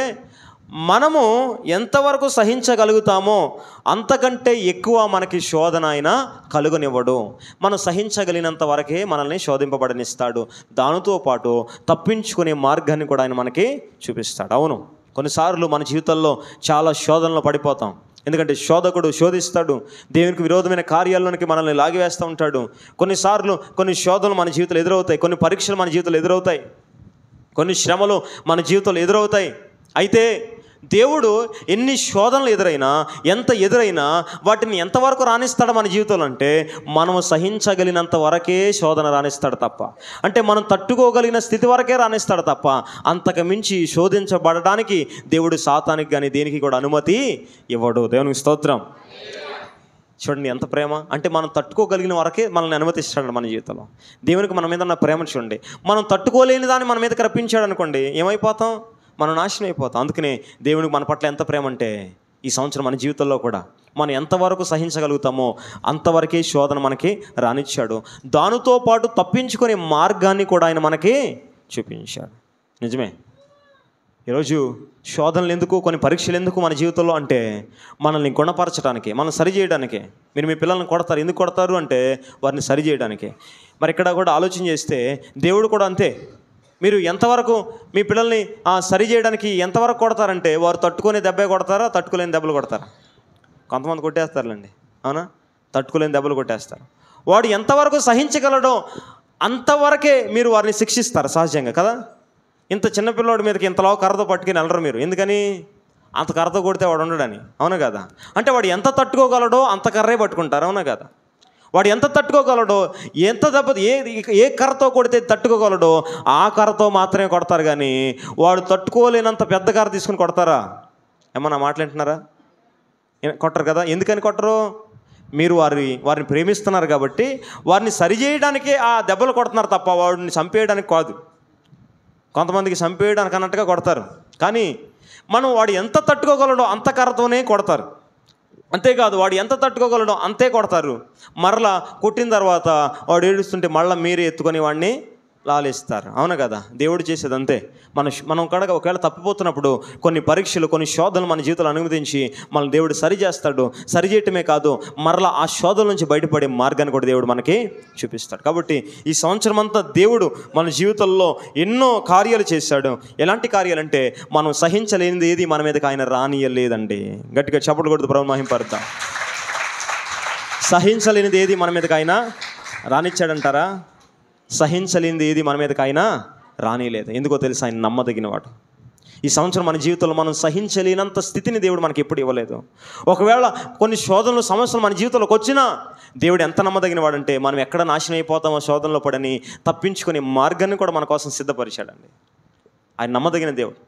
S1: మనము ఎంతవరకు సహించగలుగుతామో అంతకంటే ఎక్కువ మనకి శోధన ఆయన కలుగనివ్వడు మనం సహించగలిగినంత వరకే మనల్ని శోధింపబడనిస్తాడు దానితో పాటు తప్పించుకునే మార్గాన్ని కూడా ఆయన మనకి చూపిస్తాడు అవును కొన్నిసార్లు మన జీవితంలో చాలా శోధనలు పడిపోతాం ఎందుకంటే శోధకుడు శోధిస్తాడు దేవునికి విరోధమైన కార్యాల్లోనికి మనల్ని లాగివేస్తూ ఉంటాడు కొన్నిసార్లు కొన్ని శోధనలు మన జీవితంలో ఎదురవుతాయి కొన్ని పరీక్షలు మన జీవితంలో ఎదురవుతాయి కొన్ని శ్రమలు మన జీవితంలో ఎదురవుతాయి అయితే దేవుడు ఎన్ని శోధనలు ఎదురైనా ఎంత ఎదురైనా వాటిని ఎంతవరకు రాణిస్తాడు మన జీవితంలో అంటే మనం సహించగలిగినంత వరకే శోధన రాణిస్తాడు తప్ప అంటే మనం తట్టుకోగలిగిన స్థితి వరకే రాణిస్తాడు తప్ప అంతకు మించి శోధించబడడానికి దేవుడు శాతానికి కానీ దేనికి కూడా అనుమతి ఇవ్వడు దేవునికి స్తోత్రం చూడండి ఎంత ప్రేమ అంటే మనం తట్టుకోగలిగిన వరకే మనల్ని అనుమతిస్తాడు మన జీవితంలో దేవునికి మన మీద ఉన్న ప్రేమ చూడండి మనం తట్టుకోలేని దాన్ని మన మీదకి రప్పించాడు అనుకోండి ఏమైపోతాం మనం నాశనం అయిపోతాం అందుకనే దేవునికి మన పట్ల ఎంత ప్రేమ అంటే ఈ సంవత్సరం మన జీవితంలో కూడా మనం ఎంతవరకు సహించగలుగుతామో అంతవరకే శోధన మనకి రానిచ్చాడు దానితో పాటు తప్పించుకునే మార్గాన్ని కూడా ఆయన మనకి చూపించాడు నిజమే ఈరోజు శోధనలు ఎందుకు కొన్ని పరీక్షలు ఎందుకు మన జీవితంలో అంటే మనల్ని గుణపరచడానికి మనం సరిచేయడానికి మీరు మీ పిల్లల్ని కొడతారు ఎందుకు కొడతారు అంటే వారిని సరిచేయడానికి మరి ఇక్కడ కూడా ఆలోచన చేస్తే దేవుడు కూడా అంతే మీరు ఎంతవరకు మీ పిల్లల్ని సరి చేయడానికి ఎంతవరకు కొడతారంటే వారు తట్టుకునే దెబ్బే కొడతారా తట్టుకోలేని దెబ్బలు కొడతారా కొంతమంది కొట్టేస్తారులేండి అవునా తట్టుకోలేని దెబ్బలు కొట్టేస్తారు వాడు ఎంతవరకు సహించగలడో అంతవరకే మీరు వారిని శిక్షిస్తారు సహజంగా కదా ఇంత చిన్నపిల్లవాడి మీదకి ఇంతలో కర్రతో పట్టుకుని వెళ్ళరు మీరు ఎందుకని అంత కర్రతో కొడితే వాడు ఉండడని అవును కదా అంటే వాడు ఎంత తట్టుకోగలడో అంత కర్రే పట్టుకుంటారు అవునా కదా వాడు ఎంత తట్టుకోగలడో ఎంత దెబ్బ ఏ ఏ కర్రతో కొడితే తట్టుకోగలడో ఆ కర్రతో మాత్రమే కొడతారు కానీ వాడు తట్టుకోలేనంత పెద్ద కర్ర తీసుకుని కొడతారా ఏమన్నా మాట్లాడుతున్నారా కొట్టరు కదా ఎందుకని కొట్టరు మీరు వారి వారిని ప్రేమిస్తున్నారు కాబట్టి వారిని సరిచేయడానికే ఆ దెబ్బలు కొడుతున్నారు తప్ప వాడిని చంపేయడానికి కాదు కొంతమందికి చంపేయడానికి అన్నట్టుగా కొడతారు కానీ మనం వాడు ఎంత తట్టుకోగలడో అంత కర్రతోనే కొడతారు అంతేకాదు వాడు ఎంత తట్టుకోగలడో అంతే కొడతారు మరలా కొట్టిన తర్వాత వాడు ఏడుస్తుంటే మళ్ళీ మీరే ఎత్తుకొని వాడిని లాలిస్తారు అవును కదా దేవుడు చేసేది అంతే మన మనం కడగ ఒకవేళ తప్పిపోతున్నప్పుడు కొన్ని పరీక్షలు కొన్ని శోధనలు మన జీవితంలో అనుమతించి మన దేవుడు సరి చేస్తాడు సరి చేయటమే కాదు మరలా ఆ శోధల నుంచి బయటపడే మార్గాన్ని కూడా దేవుడు మనకి చూపిస్తాడు కాబట్టి ఈ సంవత్సరం అంతా దేవుడు మన జీవితంలో ఎన్నో కార్యాలు చేశాడు ఎలాంటి కార్యాలంటే మనం సహించలేనిది ఏది మన మీదకి ఆయన రానియలేదండి గట్టిగా చెప్పకూడదు కొడుతు సహించలేనిది ఏది మన మీదకి ఆయన రానిచ్చాడంటారా సహించలేనిది ఏది మన మీదకైనా రానిలేదు ఎందుకో తెలుసు ఆయన నమ్మదగినవాడు ఈ సంవత్సరం మన జీవితంలో మనం సహించలేనంత స్థితిని దేవుడు మనకి ఎప్పుడు ఇవ్వలేదు ఒకవేళ కొన్ని శోధనలు సమస్యలు మన జీవితంలోకి వచ్చినా దేవుడు ఎంత నమ్మదగిన వాడంటే మనం ఎక్కడ నాశనం అయిపోతామో శోధనలో పడని తప్పించుకునే మార్గాన్ని కూడా మన కోసం సిద్ధపరిచాడండి ఆయన నమ్మదగిన దేవుడు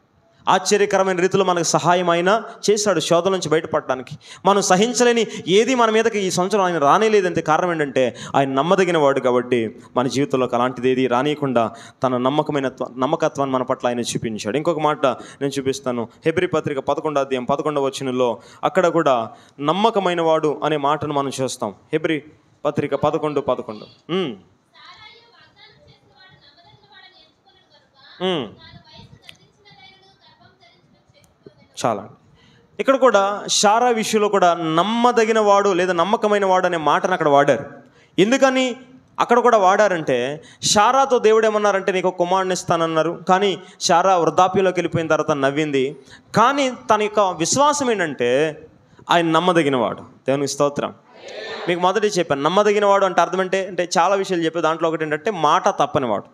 S1: ఆశ్చర్యకరమైన రీతిలో మనకు సహాయం అయినా చేశాడు శోధన నుంచి బయటపడడానికి మనం సహించలేని ఏది మన మీదకి ఈ సంవత్సరం ఆయన రానేలేదంటే కారణం ఏంటంటే ఆయన నమ్మదగిన వాడు కాబట్టి మన జీవితంలోకి అలాంటిది ఏది రానియకుండా తన నమ్మకమైన నమ్మకత్వాన్ని మన పట్ల ఆయన చూపించాడు ఇంకొక మాట నేను చూపిస్తాను హెబ్రి పత్రిక పదకొండో అధ్యాయం పదకొండవ వచ్చినలో అక్కడ కూడా నమ్మకమైన వాడు అనే మాటను మనం చేస్తాం హెబ్రి పత్రిక పదకొండు పదకొండు చాలా ఇక్కడ కూడా షారా విషయంలో కూడా నమ్మదగిన వాడు లేదా నమ్మకమైన వాడు అనే మాటను అక్కడ వాడారు ఎందుకని అక్కడ కూడా వాడారంటే షారాతో దేవుడు ఏమన్నారంటే నీకు కుమారుని ఇస్తానన్నారు కానీ షారా వృద్ధాప్యంలోకి వెళ్ళిపోయిన తర్వాత నవ్వింది కానీ తన యొక్క విశ్వాసం ఏంటంటే ఆయన నమ్మదగినవాడు దేవునికి స్తోత్రం మీకు మొదటి చెప్పాను నమ్మదగినవాడు అంటే అర్థం అంటే అంటే చాలా విషయాలు చెప్పే దాంట్లో ఒకటి ఏంటంటే మాట తప్పనివాడు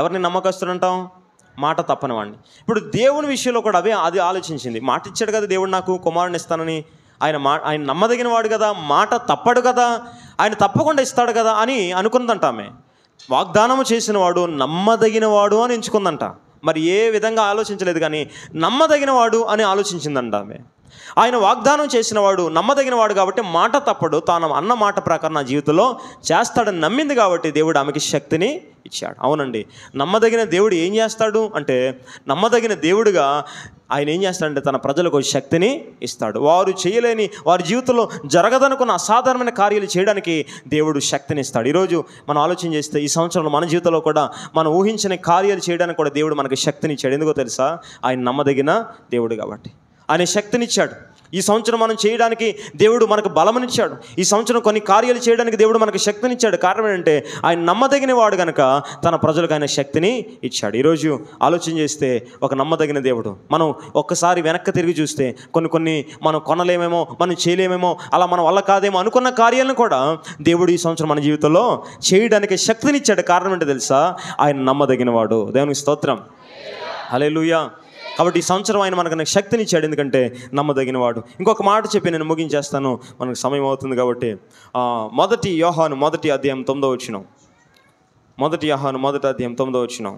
S1: ఎవరిని నమ్మకస్తుడు అంటాం మాట తప్పనివాడిని ఇప్పుడు దేవుని విషయంలో కూడా అవే అది ఆలోచించింది మాట ఇచ్చాడు కదా దేవుడు నాకు కుమారుని ఇస్తానని ఆయన మా ఆయన నమ్మదగిన వాడు కదా మాట తప్పడు కదా ఆయన తప్పకుండా ఇస్తాడు కదా అని అనుకుందంటామే వాగ్దానం చేసినవాడు నమ్మదగినవాడు అని ఎంచుకుందంట మరి ఏ విధంగా ఆలోచించలేదు కానీ నమ్మదగినవాడు అని ఆలోచించిందంట ఆమె ఆయన వాగ్దానం చేసినవాడు వాడు కాబట్టి మాట తప్పడు తాను అన్న మాట ప్రకారం నా జీవితంలో చేస్తాడని నమ్మింది కాబట్టి దేవుడు ఆమెకి శక్తిని ఇచ్చాడు అవునండి నమ్మదగిన దేవుడు ఏం చేస్తాడు అంటే నమ్మదగిన దేవుడుగా ఆయన ఏం చేస్తాడంటే తన ప్రజలకు శక్తిని ఇస్తాడు వారు చేయలేని వారి జీవితంలో జరగదనుకున్న అసాధారణమైన కార్యాలు చేయడానికి దేవుడు శక్తిని ఇస్తాడు ఈరోజు మనం ఆలోచన చేస్తే ఈ సంవత్సరంలో మన జీవితంలో కూడా మనం ఊహించని కార్యాలు చేయడానికి కూడా దేవుడు మనకి శక్తిని ఇచ్చాడు ఎందుకో తెలుసా ఆయన నమ్మదగిన దేవుడు కాబట్టి అనే శక్తినిచ్చాడు ఈ సంవత్సరం మనం చేయడానికి దేవుడు మనకు బలమనిచ్చాడు ఈ సంవత్సరం కొన్ని కార్యాలు చేయడానికి దేవుడు మనకు శక్తినిచ్చాడు కారణం ఏంటంటే ఆయన నమ్మదగిన వాడు కనుక తన ప్రజలకు ఆయన శక్తిని ఇచ్చాడు ఈరోజు ఆలోచన చేస్తే ఒక నమ్మదగిన దేవుడు మనం ఒక్కసారి వెనక్కి తిరిగి చూస్తే కొన్ని కొన్ని మనం కొనలేమేమో మనం చేయలేమేమో అలా మనం వల్ల కాదేమో అనుకున్న కార్యాలను కూడా దేవుడు ఈ సంవత్సరం మన జీవితంలో చేయడానికి శక్తినిచ్చాడు కారణం ఏంటో తెలుసా ఆయన నమ్మదగిన వాడు దేవునికి స్తోత్రం హలే కాబట్టి ఈ సంవత్సరం ఆయన మనకు శక్తినిచ్చాడు ఎందుకంటే నమ్మదగిన వాడు ఇంకొక మాట చెప్పి నేను ముగించేస్తాను మనకు సమయం అవుతుంది కాబట్టి మొదటి యోహాను మొదటి అధ్యాయం తొమ్మిదో వచ్చినాం మొదటి యోహాను మొదటి అధ్యాయం తొమ్మిదో వచ్చిన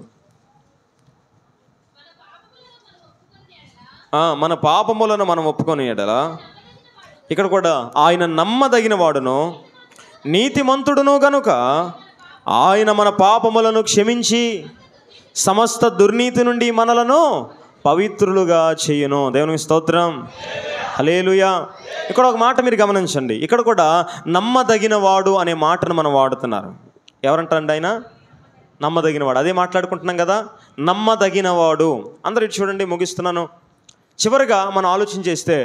S1: మన పాపములను మనం ఒప్పుకొని ఎడలా ఇక్కడ కూడా ఆయన నమ్మదగిన వాడును నీతిమంతుడును గనుక ఆయన మన పాపములను క్షమించి సమస్త దుర్నీతి నుండి మనలను పవిత్రులుగా చేయును దేవునికి స్తోత్రం హలేలుయా ఇక్కడ ఒక మాట మీరు గమనించండి ఇక్కడ కూడా నమ్మదగిన వాడు అనే మాటను మనం వాడుతున్నారు ఎవరంటారండి ఆయన నమ్మదగినవాడు అదే మాట్లాడుకుంటున్నాం కదా నమ్మదగినవాడు అందరూ చూడండి ముగిస్తున్నాను చివరిగా మనం ఆలోచన చేస్తే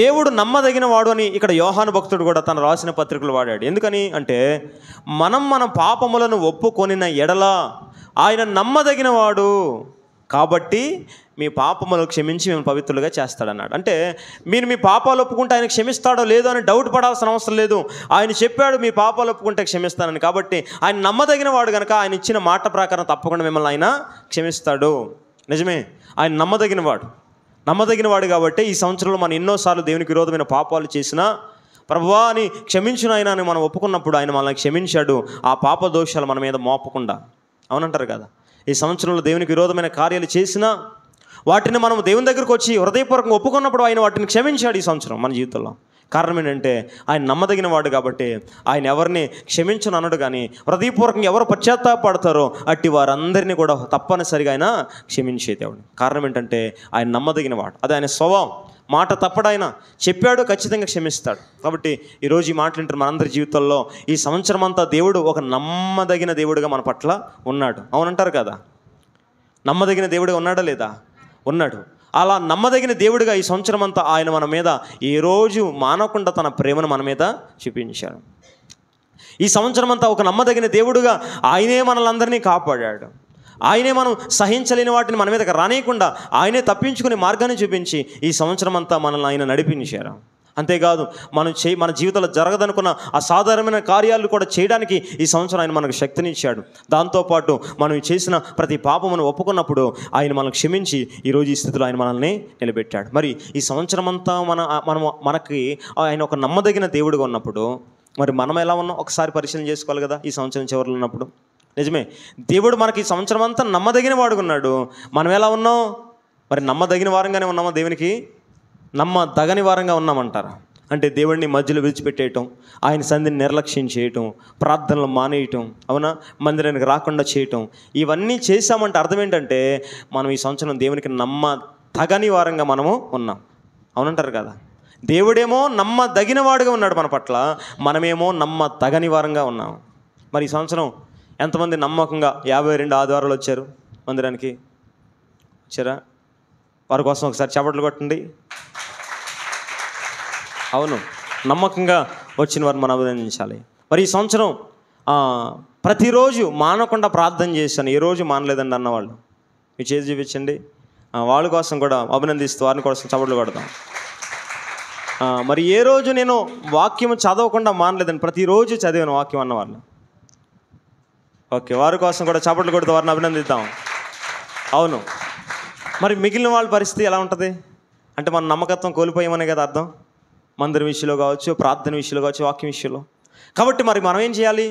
S1: దేవుడు నమ్మదగిన వాడు అని ఇక్కడ యోహాను భక్తుడు కూడా తను రాసిన పత్రికలు వాడాడు ఎందుకని అంటే మనం మన పాపములను ఒప్పుకొనిన ఎడల ఆయన నమ్మదగిన వాడు కాబట్టి మీ పాపములు క్షమించి మేము పవిత్రులుగా చేస్తాడన్నాడు అంటే మీరు మీ పాపాలు ఒప్పుకుంటే ఆయన క్షమిస్తాడో లేదో అని డౌట్ పడాల్సిన అవసరం లేదు ఆయన చెప్పాడు మీ పాపాలు ఒప్పుకుంటే క్షమిస్తానని కాబట్టి ఆయన నమ్మదగిన వాడు కనుక ఆయన ఇచ్చిన మాట ప్రకారం తప్పకుండా మిమ్మల్ని ఆయన క్షమిస్తాడు నిజమే ఆయన నమ్మదగిన వాడు నమ్మదగిన వాడు కాబట్టి ఈ సంవత్సరంలో మనం ఎన్నోసార్లు దేవునికి విరోధమైన పాపాలు చేసినా ప్రభువా అని క్షమించిన ఆయన అని మనం ఒప్పుకున్నప్పుడు ఆయన మనల్ని క్షమించాడు ఆ పాప దోషాలు మన మీద మోపకుండా అవునంటారు కదా ఈ సంవత్సరంలో దేవునికి విరోధమైన కార్యాలు చేసినా వాటిని మనం దేవుని దగ్గరకు వచ్చి హృదయపూర్వకంగా ఒప్పుకున్నప్పుడు ఆయన వాటిని క్షమించాడు ఈ సంవత్సరం మన జీవితంలో కారణం ఏంటంటే ఆయన నమ్మదగిన వాడు కాబట్టి ఆయన ఎవరిని క్షమించను అనడు కానీ హృదయపూర్వకంగా ఎవరు పశ్చాత్తాపడతారో అట్టి వారందరినీ కూడా తప్పనిసరిగా ఆయన క్షమించే దేవుడు కారణం ఏంటంటే ఆయన నమ్మదగిన వాడు అది ఆయన స్వభావం మాట తప్పడాయన చెప్పాడు ఖచ్చితంగా క్షమిస్తాడు కాబట్టి ఈరోజు ఈ వింటారు మనందరి జీవితంలో ఈ సంవత్సరం అంతా దేవుడు ఒక నమ్మదగిన దేవుడుగా మన పట్ల ఉన్నాడు అవునంటారు కదా నమ్మదగిన దేవుడు ఉన్నాడా లేదా ఉన్నాడు అలా నమ్మదగిన దేవుడిగా ఈ సంవత్సరం అంతా ఆయన మన మీద ఏ రోజు మానకుండా తన ప్రేమను మన మీద చూపించాడు ఈ సంవత్సరం అంతా ఒక నమ్మదగిన దేవుడుగా ఆయనే మనలందరినీ కాపాడాడు ఆయనే మనం సహించలేని వాటిని మన మీదకి రానియకుండా ఆయనే తప్పించుకునే మార్గాన్ని చూపించి ఈ సంవత్సరం అంతా మనల్ని ఆయన నడిపించారు అంతేకాదు మనం చే మన జీవితంలో జరగదనుకున్న అసాధారణమైన కార్యాలు కూడా చేయడానికి ఈ సంవత్సరం ఆయన మనకు శక్తినిచ్చాడు దాంతోపాటు మనం చేసిన ప్రతి పాపమును ఒప్పుకున్నప్పుడు ఆయన మనం క్షమించి ఈరోజు ఈ స్థితిలో ఆయన మనల్ని నిలబెట్టాడు మరి ఈ సంవత్సరం అంతా మన మనం మనకి ఆయన ఒక నమ్మదగిన దేవుడిగా ఉన్నప్పుడు మరి మనం ఎలా ఉన్నాం ఒకసారి పరిశీలన చేసుకోవాలి కదా ఈ సంవత్సరం చివరిలో ఉన్నప్పుడు నిజమే దేవుడు మనకి ఈ సంవత్సరం అంతా నమ్మదగిన వాడుకున్నాడు మనం ఎలా ఉన్నాం మరి నమ్మదగిన వారంగానే ఉన్నామా దేవునికి నమ్మ తగని వారంగా ఉన్నామంటారు అంటే దేవుడిని మధ్యలో విడిచిపెట్టేయటం ఆయన సంధిని నిర్లక్ష్యం చేయటం ప్రార్థనలు మానేయటం అవునా మందిరానికి రాకుండా చేయటం ఇవన్నీ చేశామంటే అర్థం ఏంటంటే మనం ఈ సంవత్సరం దేవునికి నమ్మ తగని వారంగా మనము ఉన్నాం అవునంటారు కదా దేవుడేమో నమ్మ దగినవాడుగా ఉన్నాడు మన పట్ల మనమేమో నమ్మ తగని వారంగా ఉన్నాం మరి ఈ సంవత్సరం ఎంతమంది నమ్మకంగా యాభై రెండు ఆదివారాలు వచ్చారు మందిరానికి వచ్చారా వారి కోసం ఒకసారి చప్పట్లు కొట్టండి అవును నమ్మకంగా వచ్చిన వారు మనం అభినందించాలి మరి ఈ సంవత్సరం ప్రతిరోజు మానకుండా ప్రార్థన చేశాను ఏ రోజు మానలేదండి అన్నవాళ్ళు మీరు చేసి చూపించండి వాళ్ళ కోసం కూడా అభినందిస్తూ వారిని కోసం చవడలు కొడతాం మరి ఏ రోజు నేను వాక్యం చదవకుండా మానలేదని ప్రతిరోజు చదివాను వాక్యం అన్నవాళ్ళు ఓకే వారి కోసం కూడా చపట్లు కొడుతూ వారిని అభినందిద్దాం అవును మరి మిగిలిన వాళ్ళ పరిస్థితి ఎలా ఉంటుంది అంటే మన నమ్మకత్వం కోల్పోయామనే కదా అర్థం మందిర విషయంలో కావచ్చు ప్రార్థన విషయంలో కావచ్చు వాక్యం విషయంలో కాబట్టి మరి మనం ఏం చేయాలి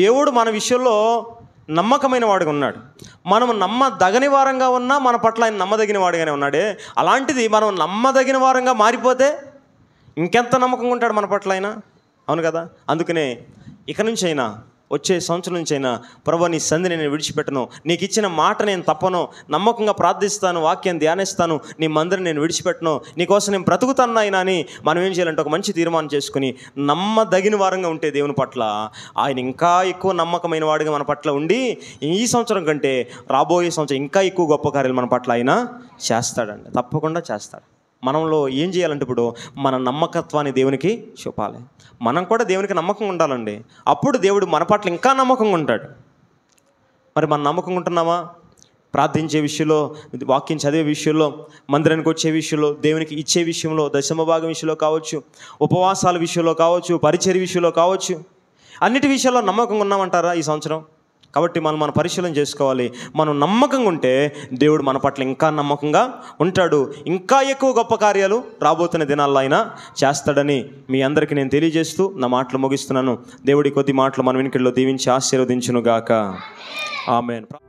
S1: దేవుడు మన విషయంలో నమ్మకమైన వాడిగా ఉన్నాడు మనం నమ్మదగని వారంగా ఉన్నా మన పట్ల ఆయన నమ్మదగిన వాడిగానే ఉన్నాడే అలాంటిది మనం నమ్మదగిన వారంగా మారిపోతే ఇంకెంత నమ్మకంగా ఉంటాడు మన పట్ల ఆయన అవును కదా అందుకనే ఇక నుంచి అయినా వచ్చే సంవత్సరం నుంచి అయినా ప్రభు నీ సంధిని నేను విడిచిపెట్టను నీకు ఇచ్చిన మాట నేను తప్పను నమ్మకంగా ప్రార్థిస్తాను వాక్యం ధ్యానిస్తాను నీ మందిని నేను విడిచిపెట్టను నీకోసం నేను బ్రతుకుతాను అయినా అని మనం ఏం చేయాలంటే ఒక మంచి తీర్మానం చేసుకుని నమ్మదగిన వారంగా ఉంటే దేవుని పట్ల ఆయన ఇంకా ఎక్కువ నమ్మకమైన వాడిగా మన పట్ల ఉండి ఈ సంవత్సరం కంటే రాబోయే సంవత్సరం ఇంకా ఎక్కువ గొప్ప కార్యాలు మన పట్ల ఆయన చేస్తాడండి తప్పకుండా చేస్తాడు మనంలో ఏం చేయాలంటే ఇప్పుడు మన నమ్మకత్వాన్ని దేవునికి చూపాలి మనం కూడా దేవునికి నమ్మకం ఉండాలండి అప్పుడు దేవుడు మన పట్ల ఇంకా నమ్మకంగా ఉంటాడు మరి మనం నమ్మకంగా ఉంటున్నామా ప్రార్థించే విషయంలో వాక్యం చదివే విషయంలో మందిరానికి వచ్చే విషయంలో దేవునికి ఇచ్చే విషయంలో దశమ భాగం విషయంలో కావచ్చు ఉపవాసాల విషయంలో కావచ్చు పరిచర్ విషయంలో కావచ్చు అన్నిటి విషయాల్లో నమ్మకంగా ఉన్నామంటారా ఈ సంవత్సరం కాబట్టి మనం మన పరిశీలన చేసుకోవాలి మనం నమ్మకంగా ఉంటే దేవుడు మన పట్ల ఇంకా నమ్మకంగా ఉంటాడు ఇంకా ఎక్కువ గొప్ప కార్యాలు రాబోతున్న దినాల్లో అయినా చేస్తాడని మీ అందరికీ నేను తెలియజేస్తూ నా మాటలు ముగిస్తున్నాను దేవుడి కొద్ది మాటలు మన వెనుకల్లో దీవించి ఆశీర్వదించునుగాక ఆమె